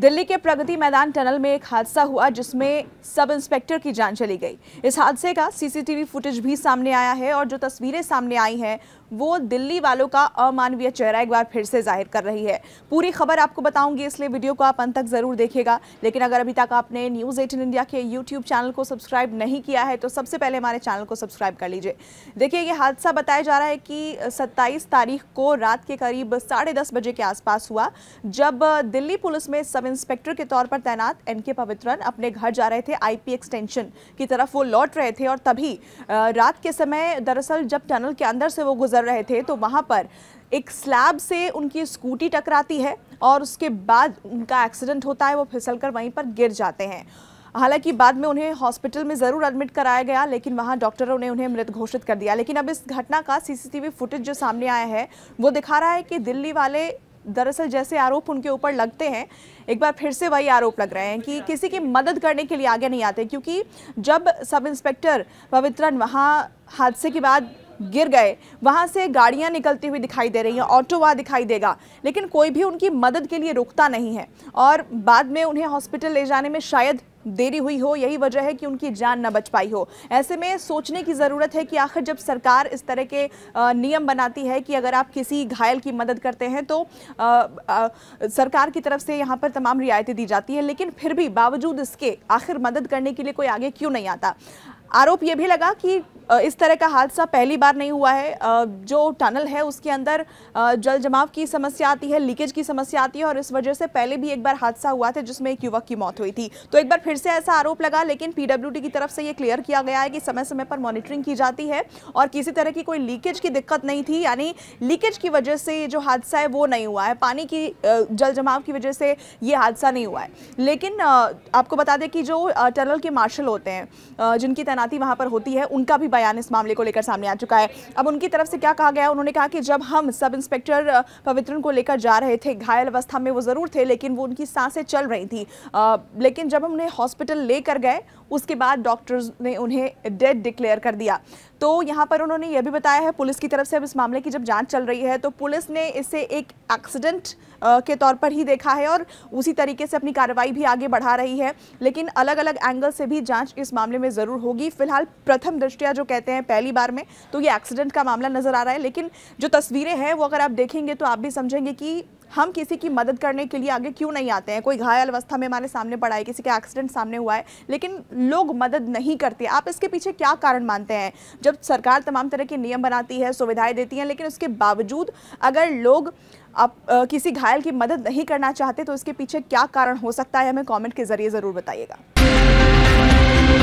दिल्ली के प्रगति मैदान टनल में एक हादसा हुआ जिसमें सब इंस्पेक्टर की जान चली गई इस हादसे का सीसीटीवी फुटेज भी सामने आया है और जो तस्वीरें सामने आई हैं वो दिल्ली वालों का अमानवीय चेहरा एक बार फिर से जाहिर कर रही है पूरी खबर आपको बताऊंगी इसलिए वीडियो को आप अंत तक ज़रूर देखिएगा लेकिन अगर अभी तक आपने न्यूज़ एटीन इंडिया के यूट्यूब चैनल को सब्सक्राइब नहीं किया है तो सबसे पहले हमारे चैनल को सब्सक्राइब कर लीजिए देखिए ये हादसा बताया जा रहा है कि सत्ताईस तारीख को रात के करीब साढ़े बजे के आसपास हुआ जब दिल्ली पुलिस में सब सब इंस्पेक्टर के तौर पर तैनात एन के पवित्रन अपने घर जा रहे थे आईपी एक्सटेंशन की तरफ वो लौट रहे थे और तभी रात के समय दरअसल जब टनल के अंदर से वो गुजर रहे थे तो वहाँ पर एक स्लैब से उनकी स्कूटी टकराती है और उसके बाद उनका एक्सीडेंट होता है वो फिसल वहीं पर गिर जाते हैं हालांकि बाद में उन्हें हॉस्पिटल में ज़रूर एडमिट कराया गया लेकिन वहां डॉक्टरों ने उन्हें मृत घोषित कर दिया लेकिन अब इस घटना का सीसीटीवी फुटेज जो सामने आया है वो दिखा रहा है कि दिल्ली वाले दरअसल जैसे आरोप उनके ऊपर लगते हैं एक बार फिर से वही आरोप लग रहे हैं कि किसी की मदद करने के लिए आगे नहीं आते क्योंकि जब सब इंस्पेक्टर पवित्रन वहाँ हादसे के बाद गिर गए वहाँ से गाड़ियाँ निकलती हुई दिखाई दे रही हैं ऑटो वहाँ दिखाई देगा लेकिन कोई भी उनकी मदद के लिए रुकता नहीं है और बाद में उन्हें हॉस्पिटल ले जाने में शायद देरी हुई हो यही वजह है कि उनकी जान न बच पाई हो ऐसे में सोचने की ज़रूरत है कि आखिर जब सरकार इस तरह के नियम बनाती है कि अगर आप किसी घायल की मदद करते हैं तो आ, आ, सरकार की तरफ से यहाँ पर तमाम रियायतें दी जाती है लेकिन फिर भी बावजूद इसके आखिर मदद करने के लिए कोई आगे क्यों नहीं आता आरोप ये भी लगा कि इस तरह का हादसा पहली बार नहीं हुआ है जो टनल है उसके अंदर जल जमाव की समस्या आती है लीकेज की समस्या आती है और इस वजह से पहले भी एक बार हादसा हुआ था जिसमें एक युवक की मौत हुई थी तो एक बार फिर से ऐसा आरोप लगा लेकिन पीडब्ल्यूडी की तरफ से ये क्लियर किया गया है कि समय समय पर मॉनिटरिंग की जाती है और किसी तरह की कोई लीकेज की दिक्कत नहीं थी यानी लीकेज की वजह से जो हादसा है वो नहीं हुआ है पानी की जल जमाव की वजह से ये हादसा नहीं हुआ है लेकिन आपको बता दें कि जो टनल के मार्शल होते हैं जिनकी तैनाती वहां पर होती है उनका भी बयान इस मामले को लेकर सामने आ चुका है अब उनकी तरफ से क्या कहा गया उन्होंने कहा कि जब हम सब इंस्पेक्टर पवित्रन को लेकर जा रहे थे घायल अवस्था में वो ज़रूर थे लेकिन वो उनकी सांसें चल रही थी आ, लेकिन जब हम उन्हें हॉस्पिटल लेकर गए उसके बाद डॉक्टर्स ने उन्हें डेड डिक्लेयर कर दिया तो यहाँ पर उन्होंने यह भी बताया है पुलिस की तरफ से अब इस मामले की जब जांच चल रही है तो पुलिस ने इसे एक एक्सीडेंट के तौर पर ही देखा है और उसी तरीके से अपनी कार्रवाई भी आगे बढ़ा रही है लेकिन अलग अलग एंगल से भी जाँच इस मामले में ज़रूर होगी होगी फिलहाल प्रथम दृष्टिया जो कहते हैं पहली बार में तो ये एक्सीडेंट का मामला नज़र आ रहा है लेकिन जो तस्वीरें हैं वो अगर आप देखेंगे तो आप भी समझेंगे कि हम किसी की मदद करने के लिए आगे क्यों नहीं आते हैं कोई घायल अवस्था में हमारे सामने पड़ा है किसी का एक्सीडेंट सामने हुआ है लेकिन लोग मदद नहीं करते आप इसके पीछे क्या कारण मानते हैं जब सरकार तमाम तरह के नियम बनाती है सुविधाएं देती हैं लेकिन उसके बावजूद अगर लोग आप आ, किसी घायल की मदद नहीं करना चाहते तो इसके पीछे क्या कारण हो सकता है हमें कॉमेंट के ज़रिए ज़रूर बताइएगा